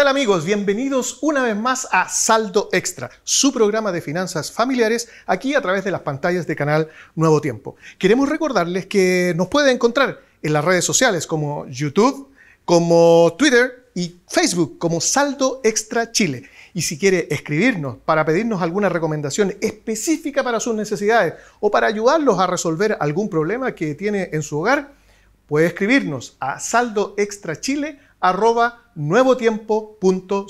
Hola amigos? Bienvenidos una vez más a Saldo Extra, su programa de finanzas familiares aquí a través de las pantallas de canal Nuevo Tiempo. Queremos recordarles que nos pueden encontrar en las redes sociales como YouTube, como Twitter y Facebook como Saldo Extra Chile. Y si quiere escribirnos para pedirnos alguna recomendación específica para sus necesidades o para ayudarlos a resolver algún problema que tiene en su hogar, puede escribirnos a saldoextrachile.com nuevotiempo.cl.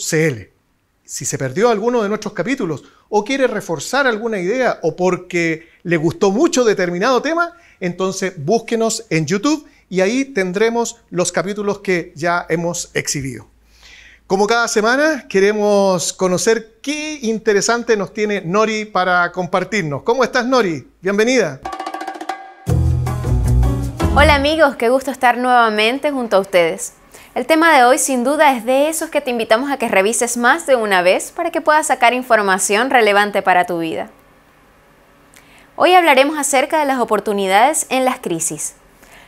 Si se perdió alguno de nuestros capítulos o quiere reforzar alguna idea o porque le gustó mucho determinado tema, entonces búsquenos en YouTube y ahí tendremos los capítulos que ya hemos exhibido. Como cada semana, queremos conocer qué interesante nos tiene Nori para compartirnos. ¿Cómo estás, Nori? Bienvenida. Hola amigos, qué gusto estar nuevamente junto a ustedes. El tema de hoy sin duda es de esos que te invitamos a que revises más de una vez para que puedas sacar información relevante para tu vida. Hoy hablaremos acerca de las oportunidades en las crisis.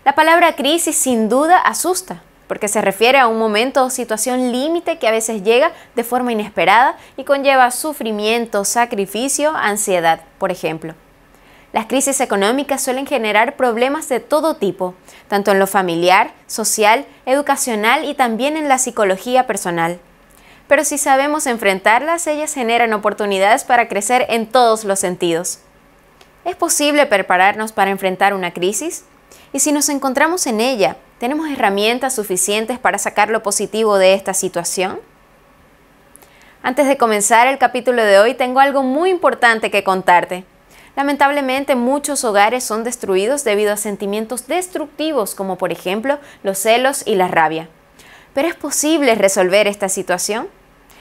La palabra crisis sin duda asusta, porque se refiere a un momento o situación límite que a veces llega de forma inesperada y conlleva sufrimiento, sacrificio, ansiedad, por ejemplo. Las crisis económicas suelen generar problemas de todo tipo, tanto en lo familiar, social, educacional y también en la psicología personal. Pero si sabemos enfrentarlas, ellas generan oportunidades para crecer en todos los sentidos. ¿Es posible prepararnos para enfrentar una crisis? Y si nos encontramos en ella, ¿tenemos herramientas suficientes para sacar lo positivo de esta situación? Antes de comenzar el capítulo de hoy, tengo algo muy importante que contarte. Lamentablemente muchos hogares son destruidos debido a sentimientos destructivos como por ejemplo los celos y la rabia. Pero ¿es posible resolver esta situación?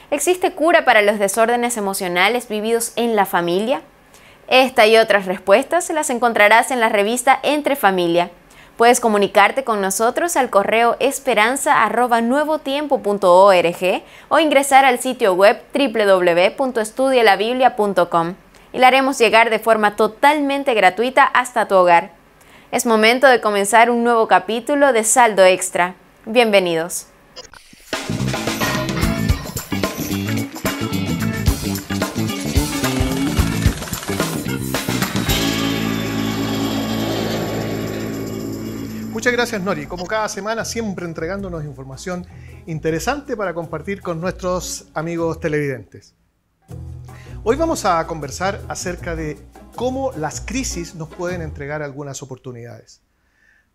¿Existe cura para los desórdenes emocionales vividos en la familia? Esta y otras respuestas las encontrarás en la revista Entre Familia. Puedes comunicarte con nosotros al correo esperanza.nuevotiempo.org o ingresar al sitio web www.estudialabiblia.com y la haremos llegar de forma totalmente gratuita hasta tu hogar. Es momento de comenzar un nuevo capítulo de Saldo Extra. Bienvenidos. Muchas gracias Nori, como cada semana siempre entregándonos información interesante para compartir con nuestros amigos televidentes. Hoy vamos a conversar acerca de cómo las crisis nos pueden entregar algunas oportunidades.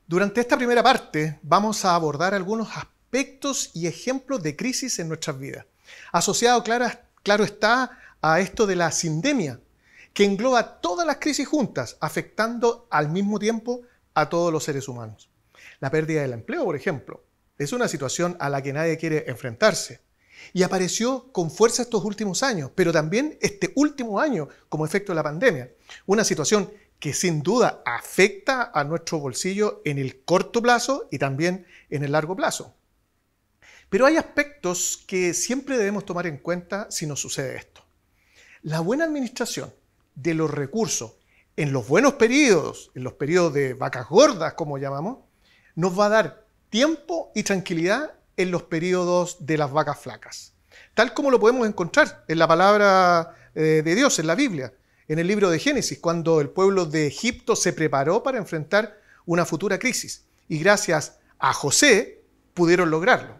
Durante esta primera parte vamos a abordar algunos aspectos y ejemplos de crisis en nuestras vidas, asociado, claro, está, a esto de la sindemia, que engloba todas las crisis juntas, afectando al mismo tiempo a todos los seres humanos. La pérdida del empleo, por ejemplo, es una situación a la que nadie quiere enfrentarse. Y apareció con fuerza estos últimos años, pero también este último año como efecto de la pandemia. Una situación que sin duda afecta a nuestro bolsillo en el corto plazo y también en el largo plazo. Pero hay aspectos que siempre debemos tomar en cuenta si nos sucede esto. La buena administración de los recursos en los buenos periodos, en los periodos de vacas gordas, como llamamos, nos va a dar tiempo y tranquilidad en los periodos de las vacas flacas. Tal como lo podemos encontrar en la palabra eh, de Dios, en la Biblia, en el libro de Génesis, cuando el pueblo de Egipto se preparó para enfrentar una futura crisis. Y gracias a José pudieron lograrlo.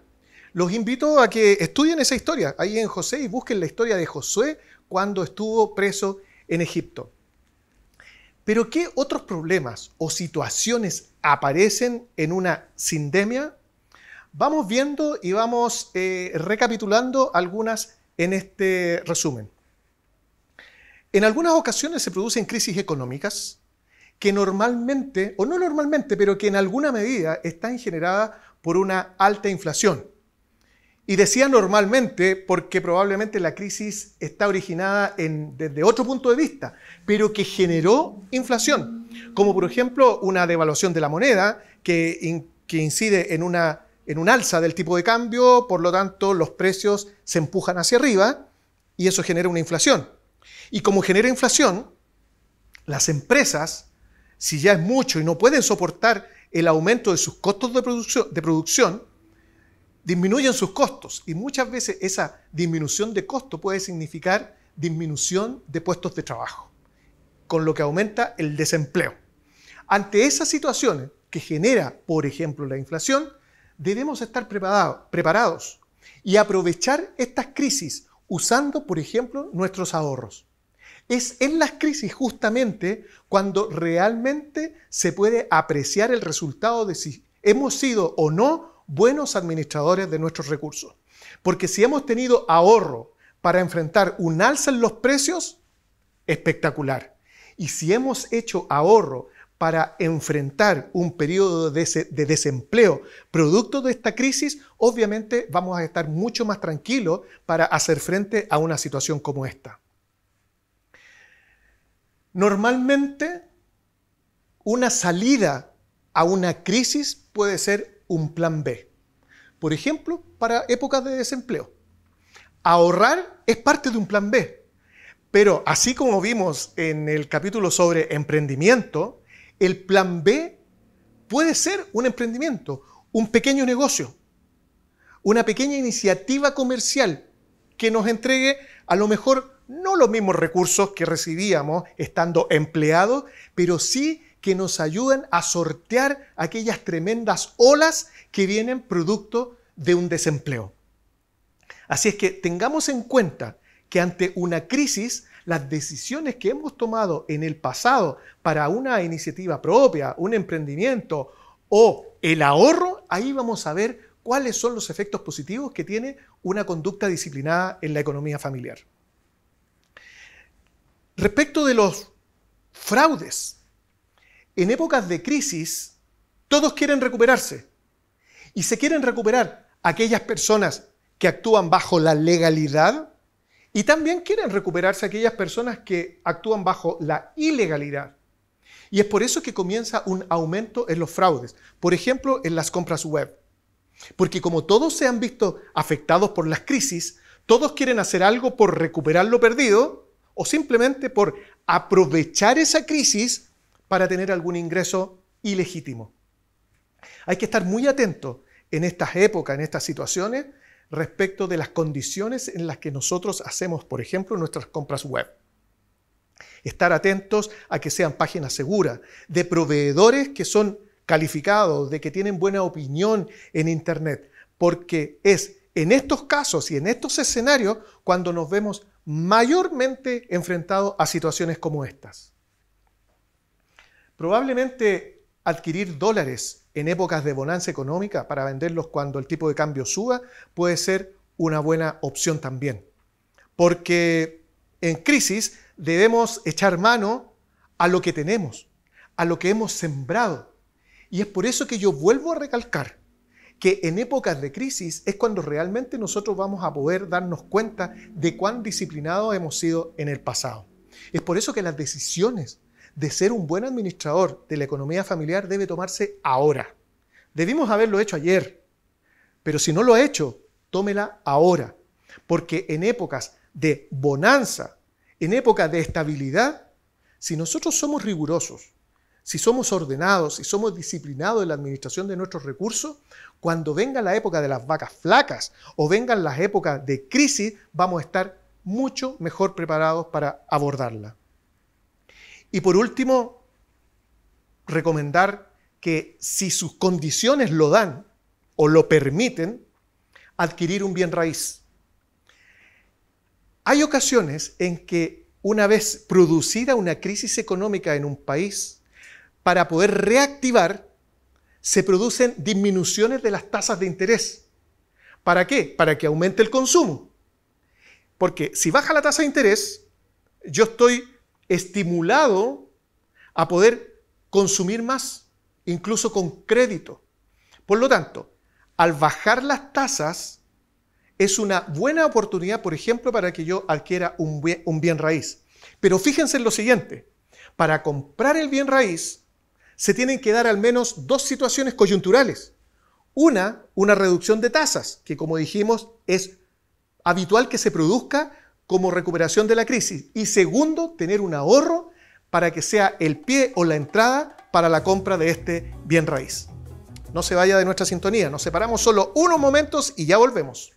Los invito a que estudien esa historia ahí en José y busquen la historia de Josué cuando estuvo preso en Egipto. Pero ¿qué otros problemas o situaciones aparecen en una sindemia Vamos viendo y vamos eh, recapitulando algunas en este resumen. En algunas ocasiones se producen crisis económicas que normalmente, o no normalmente, pero que en alguna medida están generadas por una alta inflación. Y decía normalmente porque probablemente la crisis está originada desde otro punto de vista, pero que generó inflación, como por ejemplo una devaluación de la moneda que, que incide en una en un alza del tipo de cambio, por lo tanto los precios se empujan hacia arriba y eso genera una inflación. Y como genera inflación, las empresas, si ya es mucho y no pueden soportar el aumento de sus costos de, producción, disminuyen sus costos y muchas veces esa disminución de costo puede significar disminución de puestos de trabajo, con lo que aumenta el desempleo. Ante esas situaciones que genera, por ejemplo, la inflación, debemos estar preparados y aprovechar estas crisis usando, por ejemplo, nuestros ahorros. Es en las crisis justamente cuando realmente se puede apreciar el resultado de si hemos sido o no buenos administradores de nuestros recursos. Porque si hemos tenido ahorro para enfrentar un alza en los precios, espectacular. Y si hemos hecho ahorro para enfrentar un periodo de, desempleo producto de esta crisis, obviamente vamos a estar mucho más tranquilos para hacer frente a una situación como esta. Normalmente, una salida a una crisis puede ser un plan B. Por ejemplo, para épocas de desempleo. Ahorrar es parte de un plan B. Pero así como vimos en el capítulo sobre emprendimiento, el plan B puede ser un emprendimiento, un pequeño negocio, una pequeña iniciativa comercial que nos entregue a lo mejor no los mismos recursos que recibíamos estando empleados, pero sí que nos ayuden a sortear aquellas tremendas olas que vienen producto de un desempleo. Así es que tengamos en cuenta que ante una crisis las decisiones que hemos tomado en el pasado para una iniciativa propia, un emprendimiento o el ahorro, ahí vamos a ver cuáles son los efectos positivos que tiene una conducta disciplinada en la economía familiar. Respecto de los fraudes, en épocas de crisis todos quieren recuperarse y se quieren recuperar aquellas personas que actúan bajo la legalidad y también quieren recuperarse aquellas personas que actúan bajo la ilegalidad. Y es por eso que comienza un aumento en los fraudes, por ejemplo, en las compras web. Porque como todos se han visto afectados por las crisis, todos quieren hacer algo por recuperar lo perdido o simplemente por aprovechar esa crisis para tener algún ingreso ilegítimo. Hay que estar muy atento en estas épocas, en estas situaciones, respecto de las condiciones en las que nosotros hacemos, por ejemplo, nuestras compras web. Estar atentos a que sean páginas seguras, de proveedores que son calificados, de que tienen buena opinión en Internet, porque es en estos casos y en estos escenarios cuando nos vemos mayormente enfrentados a situaciones como estas. Probablemente adquirir dólares en épocas de bonanza económica para venderlos cuando el tipo de cambio suba puede ser una buena opción también. Porque en crisis debemos echar mano a lo que tenemos, a lo que hemos sembrado. Y es por eso que yo vuelvo a recalcar que en épocas de crisis es cuando realmente nosotros vamos a poder darnos cuenta de cuán disciplinados hemos sido en el pasado. Es por eso que las decisiones de ser un buen administrador de la economía familiar debe tomarse ahora. Debimos haberlo hecho ayer, pero si no lo ha hecho, tómela ahora, porque en épocas de bonanza, en épocas de estabilidad, si nosotros somos rigurosos, si somos ordenados, si somos disciplinados en la administración de nuestros recursos, cuando venga la época de las vacas flacas o vengan las épocas de crisis, vamos a estar mucho mejor preparados para abordarla. Y por último, recomendar que si sus condiciones lo dan o lo permiten, adquirir un bien raíz. Hay ocasiones en que una vez producida una crisis económica en un país, para poder reactivar, se producen disminuciones de las tasas de interés. ¿Para qué? Para que aumente el consumo. Porque si baja la tasa de interés, yo estoy estimulado a poder consumir más, incluso con crédito. Por lo tanto, al bajar las tasas, es una buena oportunidad, por ejemplo, para que yo adquiera un bien, raíz. Pero fíjense en lo siguiente, para comprar el bien raíz se tienen que dar al menos dos situaciones coyunturales. Una, una reducción de tasas, que como dijimos es habitual que se produzca como recuperación de la crisis. Y segundo, tener un ahorro para que sea el pie o la entrada para la compra de este bien raíz. No se vaya de nuestra sintonía, nos separamos solo unos momentos y ya volvemos.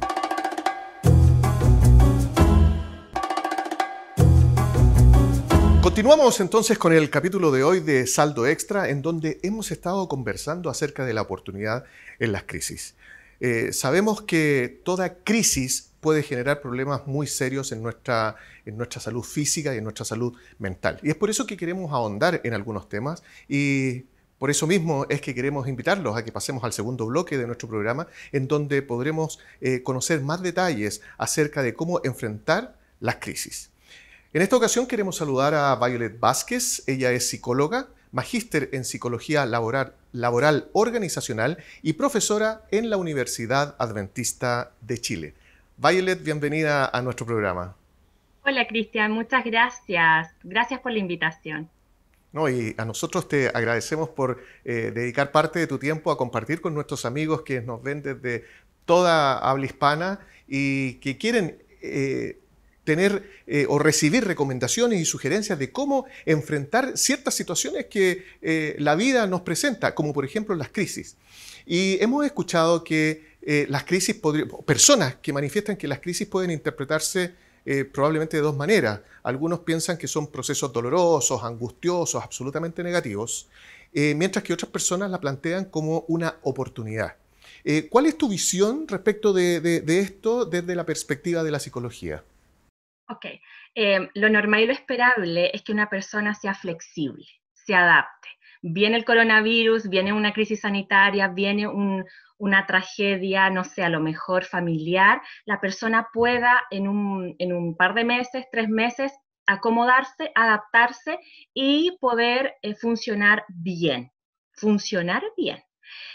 Continuamos entonces con el capítulo de hoy de Saldo Extra, en donde hemos estado conversando acerca de la oportunidad en las crisis. Eh, sabemos que toda crisis puede generar problemas muy serios en nuestra, en nuestra salud física y en nuestra salud mental. Y es por eso que queremos ahondar en algunos temas y por eso mismo es que queremos invitarlos a que pasemos al segundo bloque de nuestro programa, en donde podremos eh, conocer más detalles acerca de cómo enfrentar las crisis. En esta ocasión queremos saludar a Violet Vázquez, ella es psicóloga, magíster en psicología laboral organizacional y profesora en la Universidad Adventista de Chile. Violet, bienvenida a nuestro programa. Hola Cristian, muchas gracias. Gracias por la invitación. No, y a nosotros te agradecemos por eh, dedicar parte de tu tiempo a compartir con nuestros amigos que nos ven desde toda habla hispana y que quieren eh, tener eh, o recibir recomendaciones y sugerencias de cómo enfrentar ciertas situaciones que la vida nos presenta, como por ejemplo las crisis. Y hemos escuchado que eh, las crisis, personas que manifiestan que las crisis pueden interpretarse eh, probablemente de dos maneras. Algunos piensan que son procesos dolorosos, angustiosos, absolutamente negativos, eh, mientras que otras personas la plantean como una oportunidad. ¿Cuál es tu visión respecto de, esto desde la perspectiva de la psicología? Ok, lo normal y lo esperable es que una persona sea flexible, se adapte viene el coronavirus, viene una crisis sanitaria, viene un, una tragedia, no sé, a lo mejor familiar, la persona pueda en un, par de meses, tres meses, acomodarse, adaptarse y poder eh, funcionar bien, funcionar bien.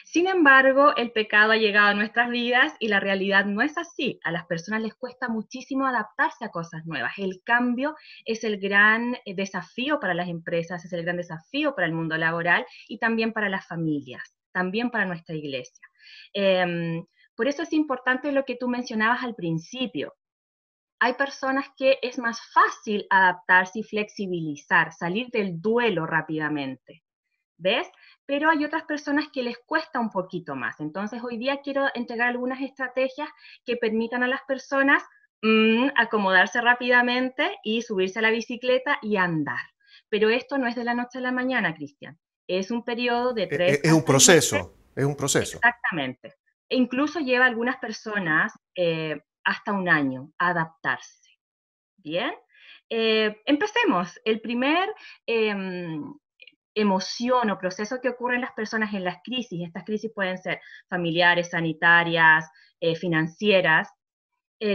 Sin embargo, el pecado ha llegado a nuestras vidas y la realidad no es así. A las personas les cuesta muchísimo adaptarse a cosas nuevas. El cambio es el gran eh, desafío para las empresas, es el gran desafío para el mundo laboral y también para las familias, también para nuestra iglesia. Em, por eso es importante lo que tú mencionabas al principio. Hay personas que es más fácil adaptarse y flexibilizar, salir del duelo rápidamente. ¿Ves? Pero hay otras personas que les cuesta un poquito más. Entonces, hoy día quiero entregar algunas estrategias que permitan a las personas mm, acomodarse rápidamente y subirse a la bicicleta y andar. Pero esto no es de la noche a la mañana, Cristian. Es un periodo de e, tres. E, es, un proceso es un proceso. Exactamente. E incluso lleva a algunas personas eh, hasta un año a adaptarse. Bien, eh, empecemos. El primer em, emoción o proceso que ocurre en las personas en las crisis, estas crisis pueden ser familiares, sanitarias, eh, financieras,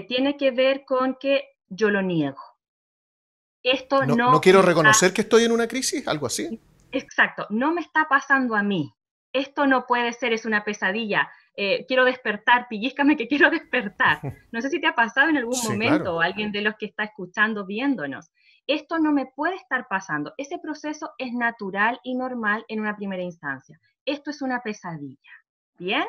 tiene que ver con que yo lo niego. Esto no, no, quiero reconocer que estoy en una crisis, algo así. Exacto, no me está pasando a mí esto no puede ser, es una pesadilla, eh, quiero despertar, pillízcame que quiero despertar. No sé si te ha pasado en algún momento, o alguien de los que está escuchando, viéndonos. Esto no me puede estar pasando. Ese proceso es natural y normal en una primera instancia. Esto es una pesadilla. ¿Bien?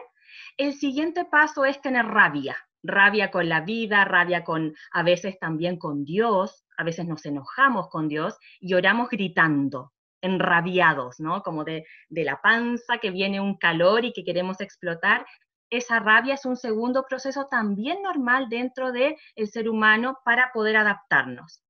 El siguiente paso es tener rabia. Rabia con la vida, rabia con a veces también con Dios, a veces nos enojamos con Dios y oramos gritando enrabiados, ¿no? Como de, la panza, que viene un calor y que queremos explotar. Esa rabia es un segundo proceso también normal dentro del el ser humano para poder adaptarnos.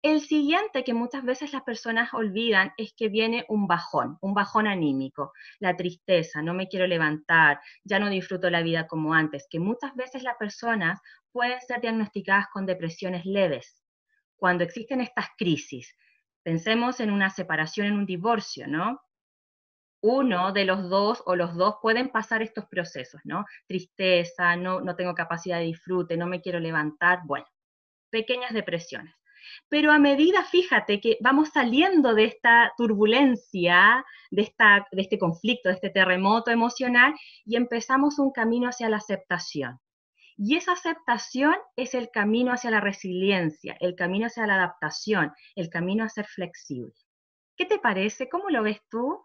El siguiente que muchas veces las personas olvidan es que viene un bajón, un bajón anímico, la tristeza, no me quiero levantar, ya no disfruto la vida como antes, que muchas veces las personas pueden ser diagnosticadas con depresiones leves. Cuando existen estas crisis Pensemos en una separación, en un divorcio, ¿no? Uno de los dos o los dos pueden pasar estos procesos, ¿no? Tristeza, no, no tengo capacidad de disfrute, no me quiero levantar, bueno, pequeñas depresiones. Pero a medida, fíjate, que vamos saliendo de esta turbulencia, de, de este conflicto, de este terremoto emocional, y empezamos un camino hacia la aceptación. Y esa aceptación es el camino hacia la resiliencia, el camino hacia la adaptación, el camino a ser flexible. ¿Qué te parece? ¿Cómo lo ves tú?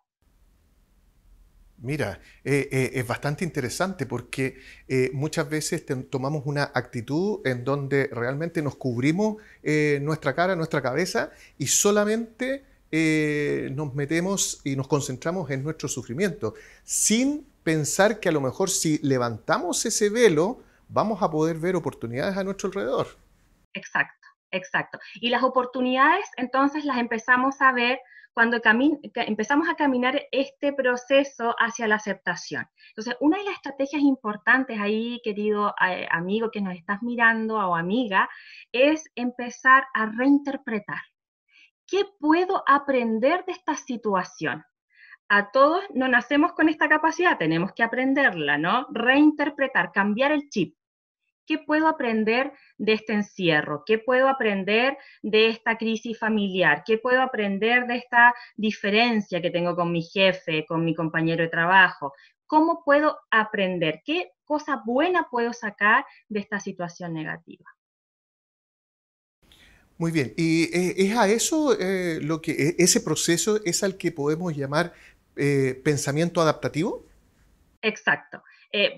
Mira, eh, eh, es bastante interesante porque eh, muchas veces tomamos una actitud en donde realmente nos cubrimos nuestra cara, nuestra cabeza y solamente nos metemos y nos concentramos en nuestro sufrimiento, sin pensar que a lo mejor si levantamos ese velo, vamos a poder ver oportunidades a nuestro alrededor. Exacto, exacto. Y las oportunidades entonces las empezamos a ver cuando empezamos a caminar este proceso hacia la aceptación. Entonces, una de las estrategias importantes ahí, querido eh, amigo que nos estás mirando o amiga, es empezar a reinterpretar. ¿Qué puedo aprender de esta situación? A todos no nacemos con esta capacidad, tenemos que aprenderla, ¿no? Reinterpretar, cambiar el chip. ¿Qué puedo aprender de este encierro? ¿Qué puedo aprender de esta crisis familiar? ¿Qué puedo aprender de esta diferencia que tengo con mi jefe, con mi compañero de trabajo? ¿Cómo puedo aprender? ¿Qué cosa buena puedo sacar de esta situación negativa? Muy bien, y eh, es a eso eh, lo que e, ese proceso es al que podemos llamar eh, pensamiento adaptativo. Exacto.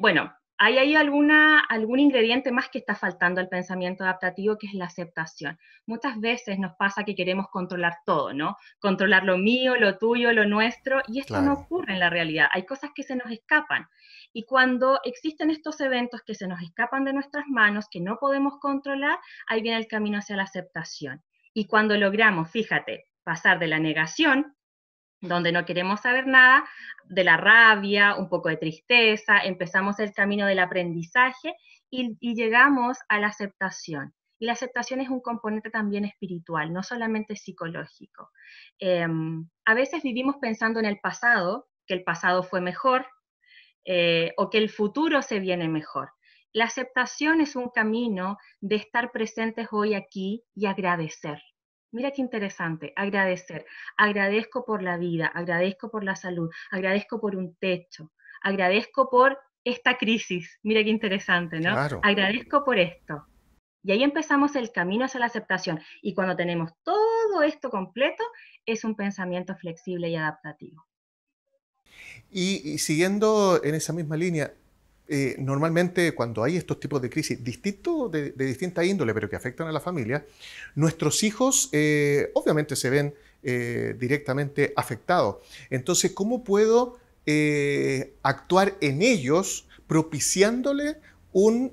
bueno, ¿Hay ahí alguna, algún ingrediente más que está faltando al pensamiento adaptativo, que es la aceptación? Muchas veces nos pasa que queremos controlar todo, ¿no? Controlar lo mío, lo tuyo, lo nuestro, y esto no ocurre en la realidad. Hay cosas que se nos escapan. Y cuando existen estos eventos que se nos escapan de nuestras manos, que no podemos controlar, ahí viene el camino hacia la aceptación. Y cuando logramos, fíjate, pasar de la negación donde no queremos saber nada, de la rabia, un poco de tristeza, empezamos el camino del aprendizaje y, llegamos a la aceptación. Y la aceptación es un componente también espiritual, no solamente psicológico. Em, a veces vivimos pensando en el pasado, que el pasado fue mejor eh, o que el futuro se viene mejor. La aceptación es un camino de estar presentes hoy aquí y agradecer Mira qué interesante, agradecer. Agradezco por la vida, agradezco por la salud, agradezco por un techo, agradezco por esta crisis. Mira qué interesante, ¿no? Agradezco por esto. Y ahí empezamos el camino hacia la aceptación. Y cuando tenemos todo esto completo, es un pensamiento flexible y adaptativo. y siguiendo en esa misma línea, eh, normalmente cuando hay estos tipos de crisis de, distinta índole, pero que afectan a la familia, nuestros hijos eh, obviamente se ven eh, directamente afectados. Entonces, ¿cómo puedo actuar en ellos propiciándole un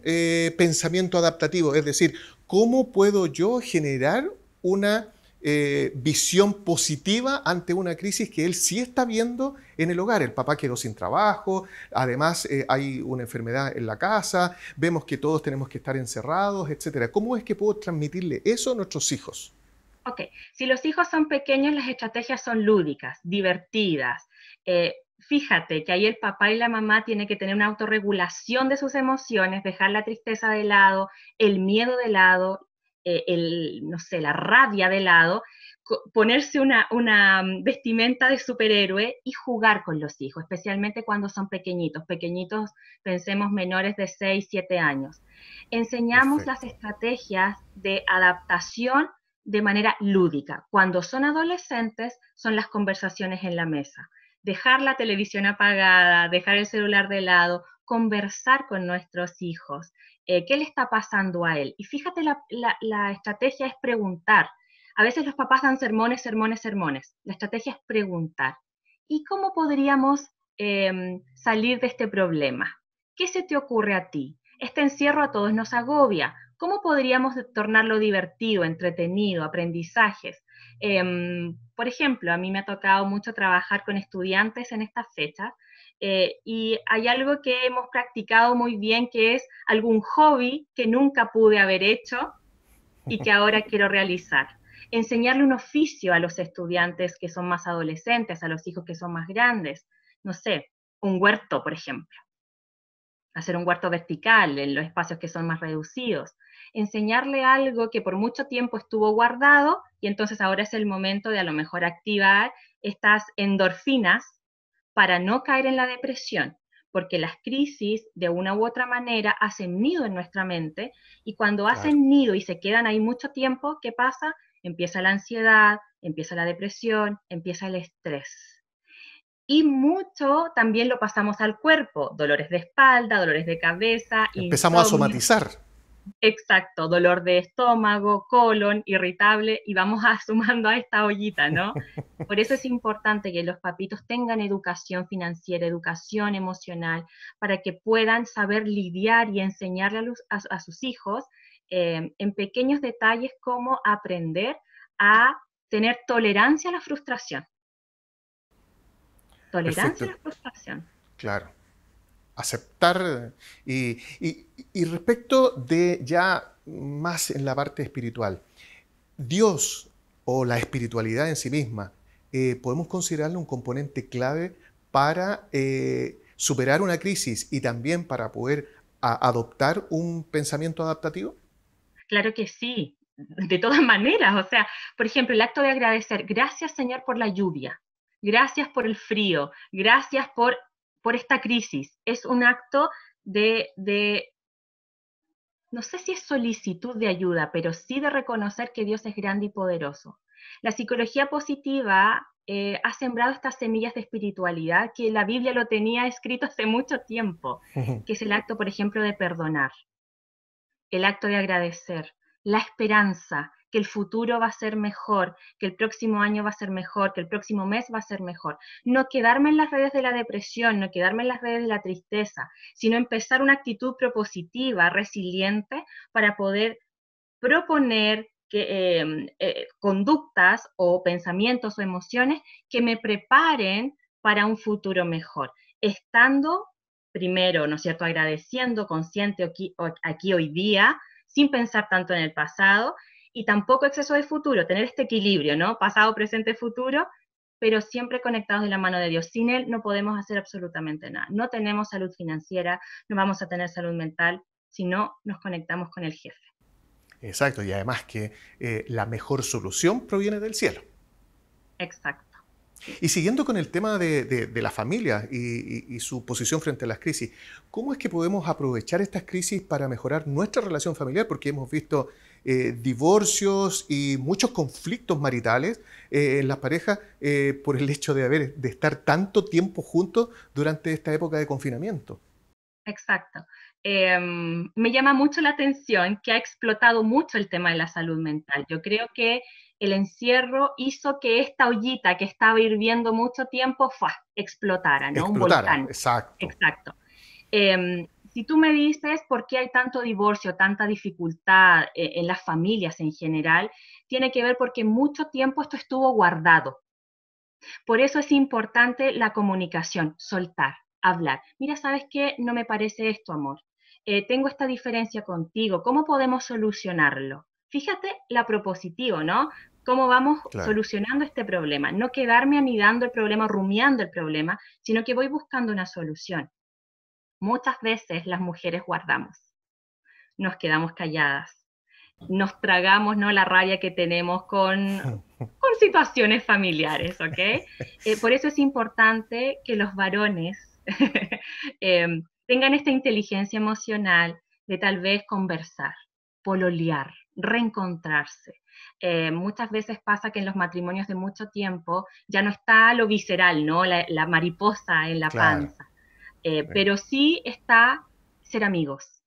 pensamiento adaptativo? Es decir, ¿cómo puedo yo generar una eh, visión positiva ante una crisis que él sí está viendo en el hogar. El papá quedó sin trabajo, además eh, hay una enfermedad en la casa, vemos que todos tenemos que estar encerrados, etc. ¿Cómo es que puedo transmitirle eso a nuestros hijos? Ok, si los hijos son pequeños, las estrategias son lúdicas, divertidas. Eh, fíjate que ahí el papá y la mamá tienen que tener una autorregulación de sus emociones, dejar la tristeza de lado, el miedo de lado, eh, el, no sé, la rabia de lado, ponerse una, mm, vestimenta de superhéroe y jugar con los hijos, especialmente cuando son pequeñitos, pequeñitos, pensemos menores de 6, 7 años. Enseñamos las estrategias de adaptación de manera lúdica. Cuando son adolescentes, son las conversaciones en la mesa. Dejar la televisión apagada, dejar el celular de lado, conversar con nuestros hijos, eh, qué le está pasando a él. Y fíjate, la, estrategia es preguntar. A veces los papás dan sermones, sermones, sermones. La estrategia es preguntar. ¿Y cómo podríamos em, salir de este problema? ¿Qué se te ocurre a ti? Este encierro a todos nos agobia. ¿Cómo podríamos tornarlo divertido, entretenido, aprendizajes? Em, por ejemplo, a mí me ha tocado mucho trabajar con estudiantes en estas fechas eh, y hay algo que hemos practicado muy bien, que es algún hobby que nunca pude haber hecho y que ahora quiero realizar. Enseñarle un oficio a los estudiantes que son más adolescentes, a los hijos que son más grandes. No sé, un huerto, por ejemplo. Hacer un huerto vertical en los espacios que son más reducidos. Enseñarle algo que por mucho tiempo estuvo guardado y entonces ahora es el momento de a lo mejor activar estas endorfinas para no caer en la depresión, porque las crisis de una u otra manera hacen nido en nuestra mente y cuando hacen nido y se quedan ahí mucho tiempo, ¿qué pasa? Empieza la ansiedad, empieza la depresión, empieza el estrés. Y mucho también lo pasamos al cuerpo, dolores de espalda, dolores de cabeza. Empezamos a somatizar Exacto, dolor de estómago, colon, irritable, y vamos a, sumando a esta ollita, ¿no? Por eso es importante que los papitos tengan educación financiera, educación emocional, para que puedan saber lidiar y enseñarle a, sus hijos em, en pequeños detalles cómo aprender a tener tolerancia a la frustración. Tolerancia a la frustración. Claro aceptar. Eh, y, respecto de ya más en la parte espiritual, Dios o la espiritualidad en sí misma, eh, podemos considerarlo un componente clave para eh, superar una crisis y también para poder adoptar un pensamiento adaptativo? Claro que sí, de todas maneras. O sea, por ejemplo, el acto de agradecer, gracias Señor por la lluvia, gracias por el frío, gracias por por esta crisis. Es un acto de, no sé si es solicitud de ayuda, pero sí de reconocer que Dios es grande y poderoso. La psicología positiva eh, ha sembrado estas semillas de espiritualidad que la Biblia lo tenía escrito hace mucho tiempo, que es el acto, por ejemplo, de perdonar, el acto de agradecer, la esperanza, que el futuro va a ser mejor, que el próximo año va a ser mejor, que el próximo mes va a ser mejor. No quedarme en las redes de la depresión, no quedarme en las redes de la tristeza, sino empezar una actitud propositiva, resiliente, para poder proponer que, em, eh, conductas o pensamientos o emociones que me preparen para un futuro mejor, estando primero, ¿no es cierto?, agradeciendo consciente aquí hoy día, sin pensar tanto en el pasado, y tampoco exceso de futuro, tener este equilibrio, ¿no? Pasado, presente, futuro, pero siempre conectados de la mano de Dios. Sin Él no podemos hacer absolutamente nada. No tenemos salud financiera, no vamos a tener salud mental si no nos conectamos con el jefe. Exacto, y además que eh, la mejor solución proviene del cielo. Exacto. Y siguiendo con el tema de, la familia y, y, su posición frente a las crisis, ¿cómo es que podemos aprovechar estas crisis para mejorar nuestra relación familiar? Porque hemos visto eh, divorcios y muchos conflictos maritales eh, en las parejas eh, por el hecho de, haber, de estar tanto tiempo juntos durante esta época de confinamiento. Exacto. Em, me llama mucho la atención que ha explotado mucho el tema de la salud mental. Yo creo que el encierro hizo que esta ollita que estaba hirviendo mucho tiempo explotara, ¿no? Explotara, Exacto. Exacto. Em, si tú me dices por qué hay tanto divorcio, tanta dificultad eh, en las familias en general, tiene que ver porque mucho tiempo esto estuvo guardado. Por eso es importante la comunicación, soltar, hablar. Mira, ¿sabes qué? No me parece esto, amor. Eh, tengo esta diferencia contigo. ¿Cómo podemos solucionarlo? Fíjate la propositivo, ¿no? cómo vamos solucionando este problema. No quedarme anidando el problema, rumiando el problema, sino que voy buscando una solución muchas veces las mujeres guardamos, nos quedamos calladas, nos tragamos ¿no? la rabia que tenemos con, situaciones familiares, ¿ok? Eh, por eso es importante que los varones em, tengan esta inteligencia emocional de tal vez conversar, pololear, reencontrarse. Eh, muchas veces pasa que en los matrimonios de mucho tiempo ya no está lo visceral, ¿no? La, mariposa en la panza eh, pero sí está ser amigos,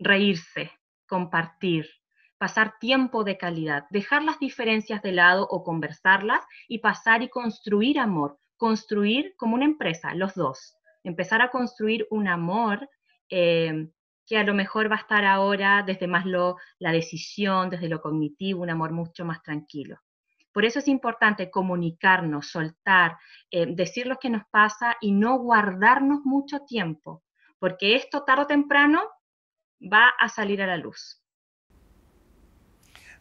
reírse, compartir, pasar tiempo de calidad, dejar las diferencias de lado o conversarlas y pasar y construir amor, construir como una empresa, los dos, empezar a construir un amor em, que a lo mejor va a estar ahora desde más lo, la decisión, desde lo cognitivo, un amor mucho más tranquilo. Por eso es importante comunicarnos, soltar, eh, decir lo que nos pasa y no guardarnos mucho tiempo, porque esto tarde o temprano va a salir a la luz.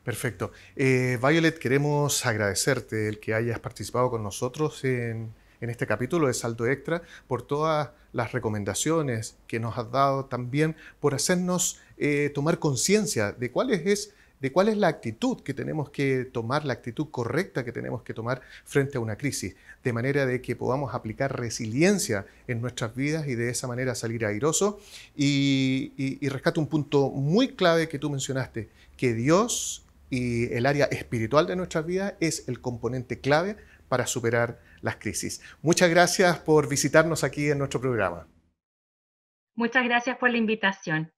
Perfecto. Eh, Violet, queremos agradecerte el que hayas participado con nosotros en, este capítulo de Salto Extra, por todas las recomendaciones que nos has dado, también por hacernos eh, tomar conciencia de cuáles es de cuál es la actitud que tenemos que tomar, la actitud correcta que tenemos que tomar frente a una crisis, de manera de que podamos aplicar resiliencia en nuestras vidas y de esa manera salir airoso. Y, rescato un punto muy clave que tú mencionaste, que Dios y el área espiritual de nuestras vidas es el componente clave para superar las crisis. Muchas gracias por visitarnos aquí en nuestro programa. Muchas gracias por la invitación.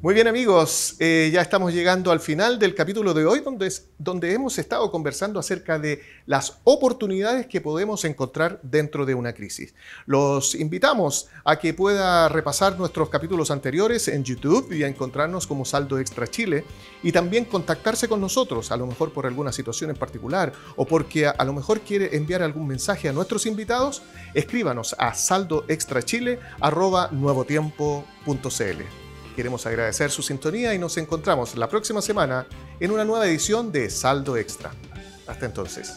Muy bien amigos, eh, ya estamos llegando al final del capítulo de hoy donde, es, donde hemos estado conversando acerca de las oportunidades que podemos encontrar dentro de una crisis. Los invitamos a que pueda repasar nuestros capítulos anteriores en YouTube y a encontrarnos como Saldo Extra Chile y también contactarse con nosotros, a lo mejor por alguna situación en particular o porque a, a lo mejor quiere enviar algún mensaje a nuestros invitados, escríbanos a saldoextrachile.nuevotiempo.cl. Queremos agradecer su sintonía y nos encontramos la próxima semana en una nueva edición de Saldo Extra. Hasta entonces.